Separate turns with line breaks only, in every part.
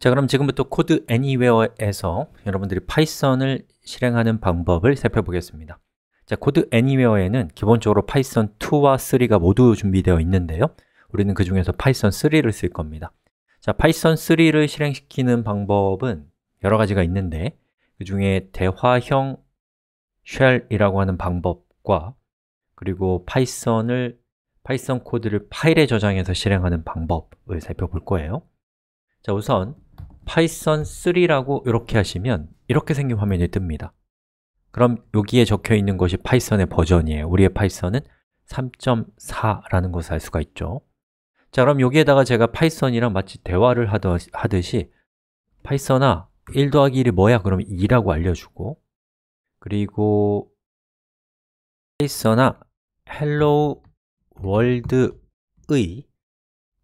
자 그럼 지금부터 코드 애니웨어에서 여러분들이 파이썬을 실행하는 방법을 살펴보겠습니다 자 코드 애니웨어에는 기본적으로 파이썬 2와 3가 모두 준비되어 있는데요 우리는 그 중에서 파이썬 3를 쓸 겁니다 자 파이썬 3를 실행시키는 방법은 여러 가지가 있는데 그 중에 대화형 쉘이라고 하는 방법과 그리고 파이썬을 파이썬 코드를 파일에 저장해서 실행하는 방법을 살펴볼 거예요 자 우선 파이썬 3라고 이렇게 하시면 이렇게 생긴 화면이 뜹니다 그럼 여기에 적혀 있는 것이 파이썬의 버전이에요 우리의 파이썬은 3.4라는 것을 알 수가 있죠 자 그럼 여기에다가 제가 파이썬이랑 마치 대화를 하듯이 파이썬아 1 더하기 1이 뭐야? 그럼 2라고 알려주고 그리고 파이썬아 hello world의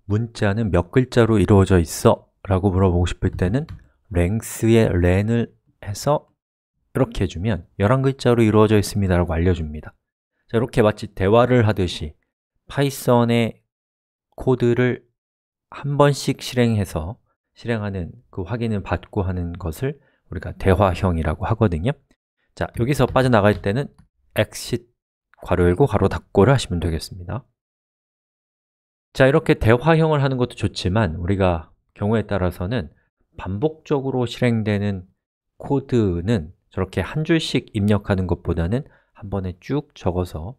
문자는 몇 글자로 이루어져 있어? 라고 물어보고 싶을 때는 랭스의 렌을 해서 이렇게 해주면 11글자로 이루어져 있습니다 라고 알려줍니다 자, 이렇게 마치 대화를 하듯이 파이썬의 코드를 한 번씩 실행해서 실행하는 그 확인을 받고 하는 것을 우리가 대화형이라고 하거든요 자, 여기서 빠져나갈 때는 exit 괄호 열고 괄호 닫고를 하시면 되겠습니다 자, 이렇게 대화형을 하는 것도 좋지만 우리가 경우에 따라서는 반복적으로 실행되는 코드는 저렇게 한 줄씩 입력하는 것보다는 한 번에 쭉 적어서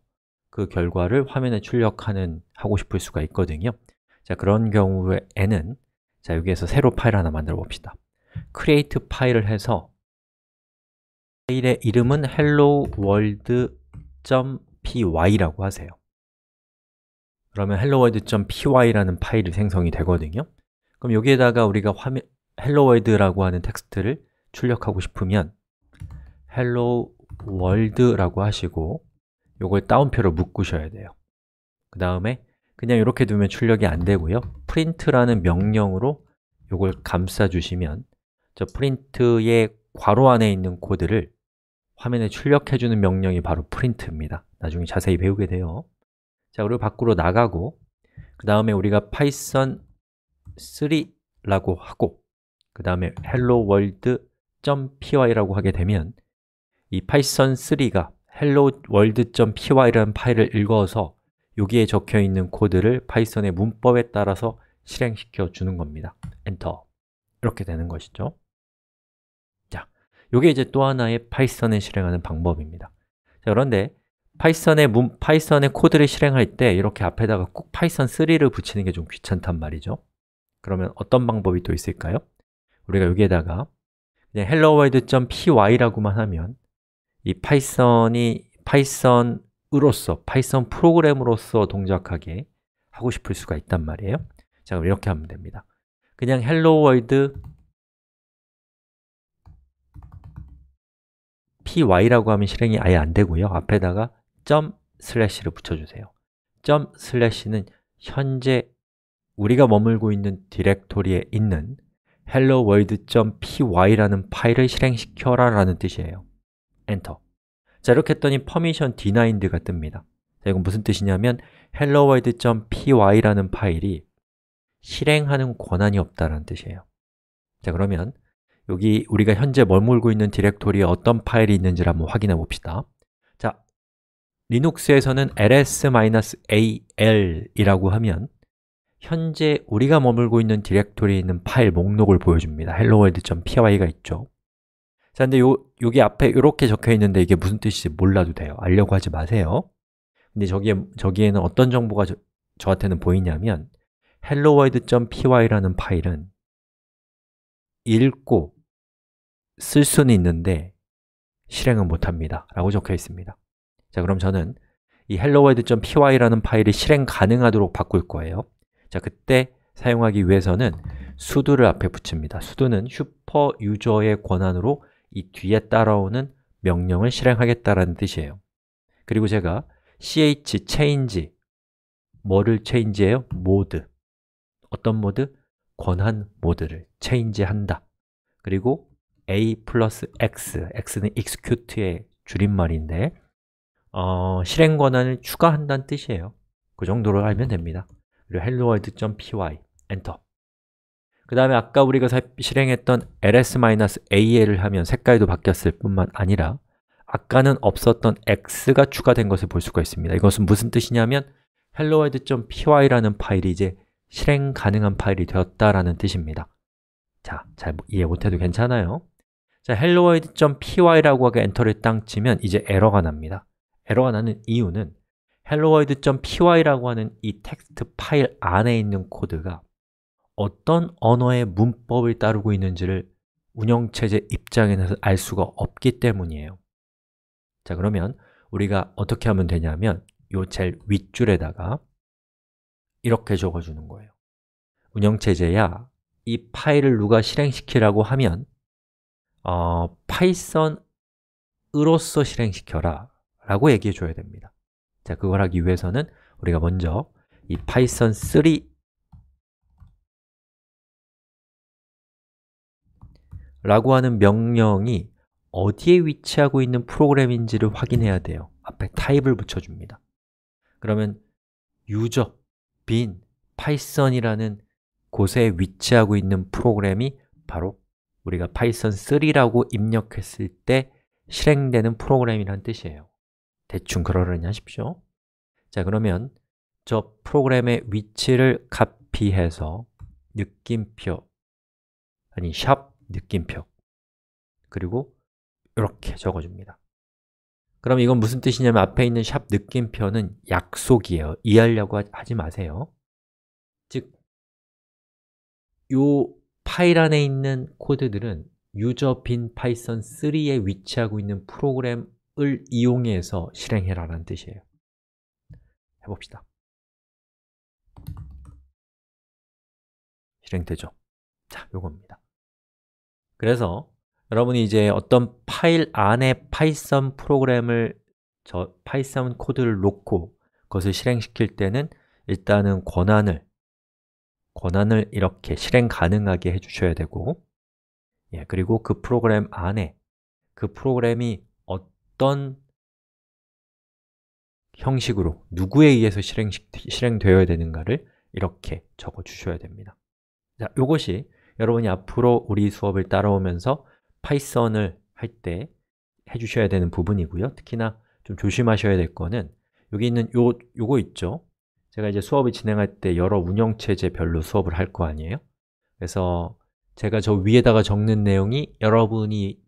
그 결과를 화면에 출력하는 하고 싶을 수가 있거든요 자 그런 경우에는 자 여기에서 새로 파일 하나 만들어 봅시다 create 파일을 해서 파일의 이름은 helloworld.py라고 하세요 그러면 helloworld.py라는 파일이 생성이 되거든요 그럼 여기에다가 우리가 화면 헬로 월드라고 하는 텍스트를 출력하고 싶으면 헬로 월드라고 하시고 이걸 다운표로 묶으셔야 돼요 그 다음에 그냥 이렇게 두면 출력이 안 되고요 print라는 명령으로 이걸 감싸주시면 저프린트의 괄호 안에 있는 코드를 화면에 출력해주는 명령이 바로 프린트입니다 나중에 자세히 배우게 돼요 자, 그리고 밖으로 나가고 그 다음에 우리가 파이썬 3라고 하고 그 다음에 hello world.py라고 하게 되면 이 python 3가 hello world.py라는 파일을 읽어서 여기에 적혀 있는 코드를 파이썬의 문법에 따라서 실행시켜 주는 겁니다. 엔터. 이렇게 되는 것이죠. 자, 이게 이제 또 하나의 파이썬을 실행하는 방법입니다. 자, 그런데 파이썬의 문, 파이썬의 코드를 실행할 때 이렇게 앞에다가 꼭 파이썬 3를 붙이는 게 좀 귀찮단 말이죠. 그러면 어떤 방법이 또 있을까요? 우리가 여기에다가 그냥 helloworld.py라고만 하면 이 파이썬이 파이썬으로서 파이썬 프로그램으로서 동작하게 하고 싶을 수가 있단 말이에요. 자, 그럼 이렇게 하면 됩니다. 그냥 helloworld py라고 하면 실행이 아예 안 되고요. 앞에다가 점 슬래시를 붙여주세요. 점 슬래시는 현재 우리가 머물고 있는 디렉토리에 있는 helloworld.py라는 파일을 실행시켜라 라는 뜻이에요 엔터 자, 이렇게 했더니 permission denid가 뜹니다 자, 이건 무슨 뜻이냐면 helloworld.py라는 파일이 실행하는 권한이 없다는 뜻이에요 자, 그러면 여기 우리가 현재 머물고 있는 디렉토리에 어떤 파일이 있는지를 한번 확인해 봅시다 자, 리눅스에서는 ls-al이라고 하면 현재 우리가 머물고 있는 디렉토리에 있는 파일 목록을 보여줍니다 helloworld.py가 있죠 자, 근데 요, 여기 앞에 이렇게 적혀 있는데 이게 무슨 뜻인지 몰라도 돼요 알려고 하지 마세요 근데 저기에, 저기에는 어떤 정보가 저, 저한테는 보이냐면 helloworld.py라는 파일은 읽고 쓸 수는 있는데 실행은 못합니다 라고 적혀 있습니다 자 그럼 저는 이 helloworld.py라는 파일이 실행 가능하도록 바꿀 거예요 자, 그때 사용하기 위해서는 수두를 앞에 붙입니다. 수두는 슈퍼 유저의 권한으로 이 뒤에 따라오는 명령을 실행하겠다라는 뜻이에요. 그리고 제가 ch change 뭐를 change해요? 모드 어떤 모드? 권한 모드를 change한다 그리고 a 플러스 x, x는 execute의 줄임말인데 어, 실행 권한을 추가한다는 뜻이에요 그 정도로 알면 됩니다 그리고 helloworld.py 엔터 그 다음에 아까 우리가 실행했던 ls-al을 하면 색깔도 바뀌었을 뿐만 아니라 아까는 없었던 x가 추가된 것을 볼 수가 있습니다 이것은 무슨 뜻이냐면 helloworld.py라는 파일이 이제 실행 가능한 파일이 되었다라는 뜻입니다 자, 잘 뭐 이해 못해도 괜찮아요 자, helloworld.py라고 하게 엔터를 땅 치면 이제 에러가 납니다 에러가 나는 이유는 helloworld.py라고 하는 이 텍스트 파일 안에 있는 코드가 어떤 언어의 문법을 따르고 있는지를 운영체제 입장에서 알 수가 없기 때문이에요 자 그러면 우리가 어떻게 하면 되냐면 요 제일 윗줄에다가 이렇게 적어주는 거예요 운영체제야 이 파일을 누가 실행시키라고 하면 어, 파이썬으로서 실행시켜라 라고 얘기해줘야 됩니다 자, 그걸 하기 위해서는 우리가 먼저 이 p y t h o n 3 라고 하는 명령이 어디에 위치하고 있는 프로그램인지를 확인해야 돼요 앞에 타입을 붙여줍니다 그러면 유저, 빈, 파이썬이라는 곳에 위치하고 있는 프로그램이 바로 우리가 파이썬 3라고 입력했을 때 실행되는 프로그램이란 뜻이에요 대충 그러려니 하십시오 자 그러면 저 프로그램의 위치를 카피해서 느낌표 아니 샵 느낌표 그리고 이렇게 적어줍니다 그럼 이건 무슨 뜻이냐면 앞에 있는 샵 느낌표는 약속이에요 이해하려고 하지 마세요 즉, 이 파일 안에 있는 코드들은 유저 빈 파이썬 3에 위치하고 있는 프로그램 을 이용해서 실행해라는 뜻이에요 해봅시다 실행되죠? 자, 요겁니다 그래서 여러분이 이제 어떤 파일 안에 파이썬 프로그램을 저 파이썬 코드를 놓고 그것을 실행시킬 때는 일단은 권한을 권한을 이렇게 실행 가능하게 해주셔야 되고 예, 그리고 그 프로그램 안에 그 프로그램이 어떤 형식으로 누구에 의해서 실행, 실행되어야 되는가를 이렇게 적어 주셔야 됩니다 자, 이것이 여러분이 앞으로 우리 수업을 따라오면서 파이썬을 할 때 해주셔야 되는 부분이고요 특히나 좀 조심하셔야 될 거는 여기 있는 요, 요거 있죠 제가 이제 수업을 진행할 때 여러 운영체제별로 수업을 할 거 아니에요? 그래서 제가 저 위에다가 적는 내용이 여러분이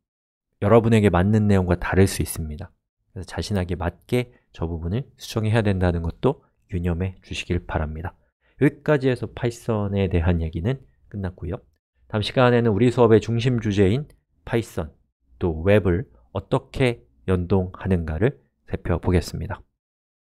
여러분에게 맞는 내용과 다를 수 있습니다 그래서 자신에게 맞게 저 부분을 수정해야 된다는 것도 유념해 주시길 바랍니다 여기까지 해서 파이썬에 대한 얘기는 끝났고요 다음 시간에는 우리 수업의 중심 주제인 파이썬 또 웹을 어떻게 연동하는가를 살펴보겠습니다